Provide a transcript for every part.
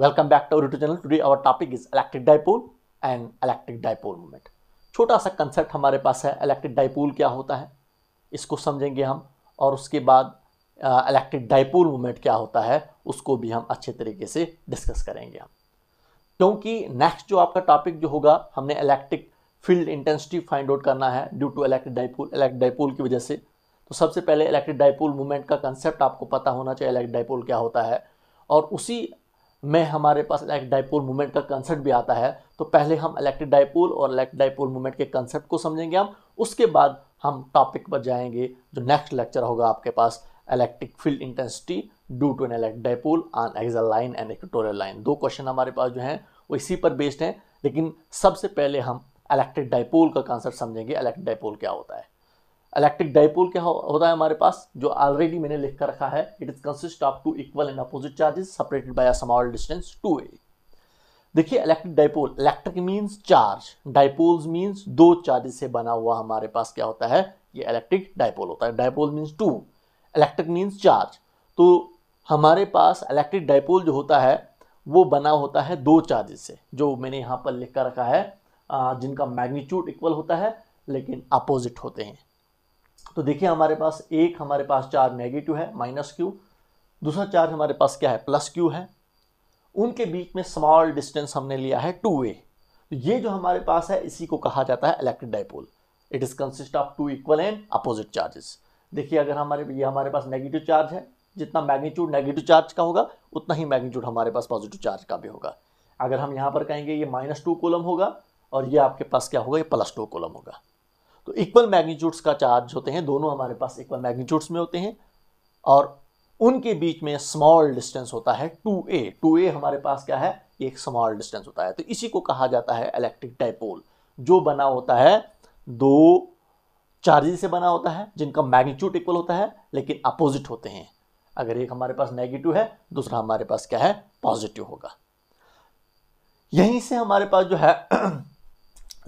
welcome back to YouTube channel today our topic is electric dipole and electric dipole moment छोटा सा concept हमारे पास है electric dipole क्या होता है इसको समझेंगे हम और उसके बाद इलेक्ट्रिक डाइपोल मोमेंट क्या होता है उसको भी हम अच्छे तरीके से डिस्कस करेंगे हम क्योंकि नेक्स्ट जो आपका टॉपिक जो होगा हमने electric field intensity find out करना है due to electric dipole electric dipole की वजह से तो सबसे पहले इलेक्ट्रिक डाइपोल मूवमेंट का कंसेप्ट आपको पता होना चाहिए इलेक्ट्रिक डायपोल क्या होता है और उसी में हमारे पास इलेक्ट डाइपोल मूवमेंट का कंसेप्ट भी आता है तो पहले हम इलेक्ट्रिक डाइपोल और इलेक्ट डाइपोल मूवमेंट के कंसेप्ट को समझेंगे हम उसके बाद हम टॉपिक पर जाएंगे जो नेक्स्ट लेक्चर होगा आपके पास electric field intensity due to an elect dipole on axial line and equatorial line दो क्वेश्चन हमारे पास जो है वो इसी पर बेस्ड हैं लेकिन सबसे पहले हम इलेक्ट्रिक डाइपोल का कंसेप्ट समझेंगे इलेक्ट्रिक डाइपोल क्या होता है इलेक्ट्रिक डाइपोल क्या हो, होता है हमारे पास जो ऑलरेडी मैंने लिख कर रखा है it is consist of two equal and opposite charges separated by a small distance to a देखिए electric dipole electric means charge dipoles means दो चार्जेस से बना हुआ हमारे पास क्या होता है ये इलेक्ट्रिक डाइपोल होता है dipole means two electric means charge तो हमारे पास इलेक्ट्रिक डाइपोल जो होता है वो बना होता है दो चार्जेस से जो मैंने यहाँ पर लिख कर रखा है जिनका मैग्नीट्यूड इक्वल होता है लेकिन अपोजिट होते हैं तो देखिए हमारे पास एक हमारे पास चार्ज नेगेटिव है माइनस क्यू दूसरा चार्ज हमारे पास क्या है प्लस क्यू है उनके बीच में स्मॉल डिस्टेंस हमने लिया है टू वे तो ये जो हमारे पास है इसी को कहा जाता है electric dipole it is consist of two equal and opposite charges देखिए अगर हमारे ये हमारे पास नेगेटिव चार्ज है जितना मैग्नीट्यूड नेगेटिव चार्ज का होगा उतना ही मैग्नीट्यूड हमारे पास पॉजिटिव चार्ज का भी होगा अगर हम यहाँ पर कहेंगे ये माइनस टू कोलम होगा और ये आपके पास क्या होगा ये प्लस टू कोलम होगा तो इक्वल मैग्नीट्यूड्स का चार्ज होते हैं दोनों हमारे पास इक्वल मैग्नीट्यूड्स में होते हैं और उनके बीच में स्मॉल डिस्टेंस होता है टू ए टू ए हमारे पास क्या है एक स्मॉल डिस्टेंस होता है तो इसी को कहा जाता है इलेक्ट्रिक डायपोल जो बना होता है दो चार्जेस से बना होता है जिनका मैग्नीट्यूड इक्वल होता है लेकिन अपोजिट होते हैं अगर एक हमारे पास नेगेटिव है दूसरा हमारे पास क्या है पॉजिटिव होगा यहीं से हमारे पास जो है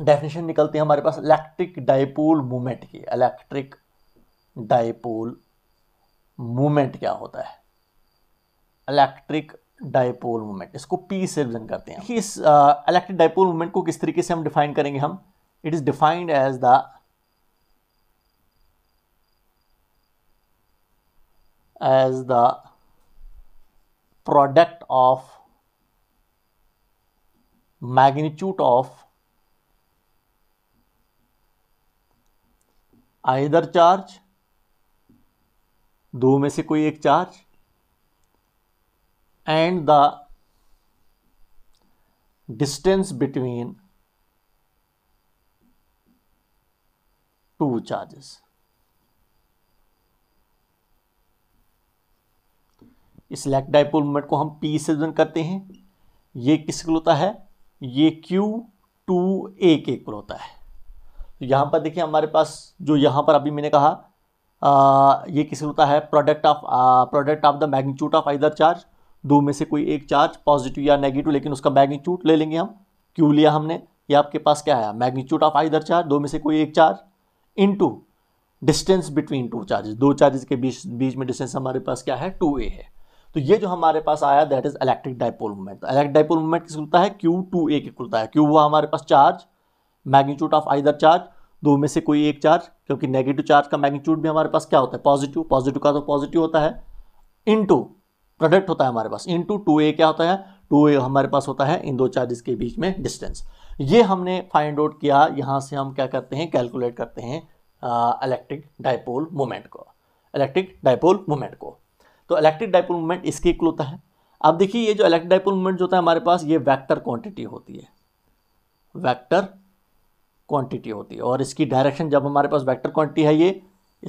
डेफिनेशन निकलती है हमारे पास इलेक्ट्रिक डाइपोल मूवमेंट की इलेक्ट्रिक डाइपोल मूवमेंट क्या होता है इलेक्ट्रिक डाइपोल मूवमेंट इसको पी से रिप्रेजेंट करते हैं इस इलेक्ट्रिक डाइपोल मूवमेंट को किस तरीके से हम डिफाइन करेंगे हम it is defined as the as the product of magnitude of either charge दो में से कोई एक charge and the distance between two charges इस लैक डाइपोल मोमेंट को हम पी से रिप्रेजेंट करते हैं ये किस होता है ये क्यू टू ए के होता है तो यहाँ पर देखिए हमारे पास जो यहाँ पर अभी मैंने कहा आ, ये किसे होता है product of product of the magnitude of either charge दो में से कोई एक चार्ज पॉजिटिव या नेगेटिव लेकिन उसका मैग्नीट्यूड ले लेंगे हम क्यों लिया हमने ये आपके पास क्या आया मैग्नीट्यूड ऑफ आइदर चार्ज दो में से कोई एक charge into distance between two charges दो चार्जेस के बीच बीच में डिस्टेंस हमारे पास क्या है टू ए है तो ये जो हमारे पास आया that is electric dipole movement electric dipole movement किस होता है क्यू टू ए के होता है क्यू हुआ हमारे पास charge magnitude of either charge दो में से कोई एक चार्ज क्योंकि नेगेटिव चार्ज का मैग्नीट्यूड भी हमारे पास क्या होता है पॉजिटिव पॉजिटिव का तो पॉजिटिव होता है इनटू प्रोडक्ट होता है हमारे पास इनटू टू ए क्या होता है टू ए हमारे पास होता है इन दो चार्जेस के बीच में डिस्टेंस ये हमने फाइंड आउट किया यहाँ से हम क्या करते हैं कैलकुलेट करते हैं इलेक्ट्रिक डायपोल मोमेंट को इलेक्ट्रिक डायपोल मोमेंट को तो इलेक्ट्रिक डायपोल मोमेंट इसके इक्वल होता है अब देखिए ये जो इलेक्ट्रिक डायपोल मोमेंट जो होता है हमारे पास ये वैक्टर क्वांटिटी होती है वैक्टर क्वांटिटी होती है और इसकी डायरेक्शन जब हमारे पास वेक्टर क्वांटिटी है ये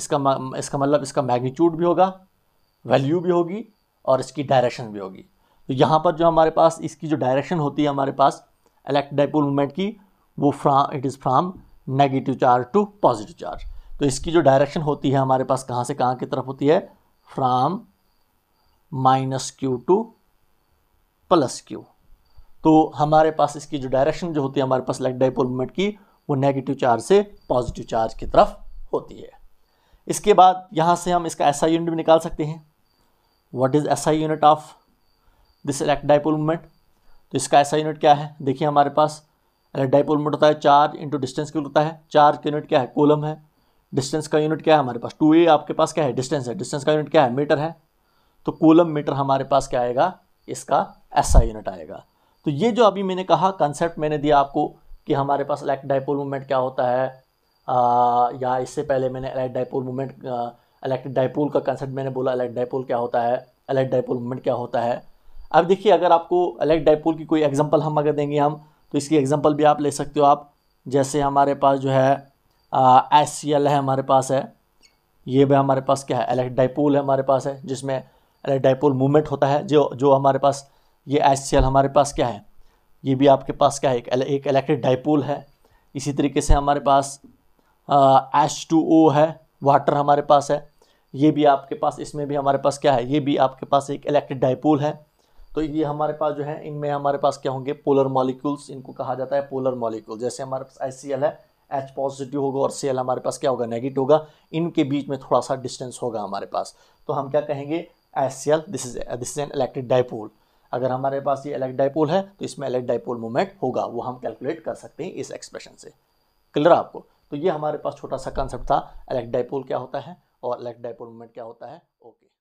इसका इसका मतलब इसका मैग्नीट्यूड भी होगा वैल्यू भी होगी और इसकी डायरेक्शन भी होगी तो यहाँ पर जो हमारे पास इसकी जो डायरेक्शन होती है हमारे पास इलेक्ट्रिक डाइपोल मूवमेंट की वो from it is from negative charge to positive charge तो इसकी जो डायरेक्शन होती है हमारे पास कहाँ से कहाँ की तरफ होती है from minus Q to plus Q तो हमारे पास इसकी जो डायरेक्शन जो होती है हमारे पास इलेक्ट डाइपोल मूवमेंट की वो नेगेटिव चार्ज से पॉजिटिव चार्ज की तरफ होती है इसके बाद यहाँ से हम इसका ऐसा यूनिट भी निकाल सकते हैं वट इज़ ऐसा unit of this elect dipole movement तो इसका ऐसा यूनिट क्या है देखिए हमारे पास इलेक्ट डाइपोल मूवमेंट होता है चार्ज इंटू डिस्टेंस क्यों होता है चार्ज का यूनिट क्या है कोलम है डिस्टेंस का यूनिट क्या है हमारे पास टू ए आपके पास क्या है डिस्टेंस है डिस्टेंस का यूनिट क्या है मीटर है तो कोलम मीटर हमारे पास क्या आएगा इसका ऐसा यूनिट आएगा तो ये जो अभी मैंने कहा कंसेप्ट मैंने दिया आपको कि हमारे पास इलेक्ट डाइपोल मूवमेंट क्या होता है आ, या इससे पहले मैंने elect dipole movement elect dipole का कंसेप्ट मैंने बोला इलेक्ट डाइपोल क्या होता है इलेक्ट डाइपोल मूवमेंट क्या होता है अब देखिए अगर आपको इलेक्ट डाइपोल की कोई एग्जाम्पल हम अगर देंगे हम तो इसकी एग्जाम्पल भी आप ले सकते हो आप जैसे हमारे पास जो है एस सी एल है हमारे पास है ये भी हमारे पास क्या है इलेक्ट डाइपोल है हमारे पास है जिसमें इलेक्ट डाइपोल मूवमेंट होता है जो जो हमारे पास ये एस सी एल हमारे पास क्या है ये भी आपके पास क्या है एक इलेक्ट्रिक डाइपोल है इसी तरीके से हमारे पास एच टू ओ है वाटर हमारे पास है ये भी आपके पास इसमें भी हमारे पास क्या है ये भी आपके पास एक इलेक्ट्रिक डाइपोल है तो ये हमारे पास जो है इनमें हमारे पास क्या होंगे पोलर मॉलिक्यूल्स इनको कहा जाता है पोलर मॉलिक्यूल जैसे हमारे पास आई सी एल है एच पॉजिटिव होगा और सी एल हमारे पास क्या होगा नेगेटिव होगा इनके बीच में थोड़ा सा डिस्टेंस होगा हमारे पास तो हम क्या कहेंगे H C L this is this is an electric dipole अगर हमारे पास ये एलेट डाइपोल है तो इसमें एलेट डाइपोल मूवमेंट होगा वो हम कैलकुलेट कर सकते हैं इस एक्सप्रेशन से क्लियर आपको तो ये हमारे पास छोटा सा कंसेप्ट था एलेट डाइपोल क्या होता है और एलेट डाइपोल मूवमेंट क्या होता है ओके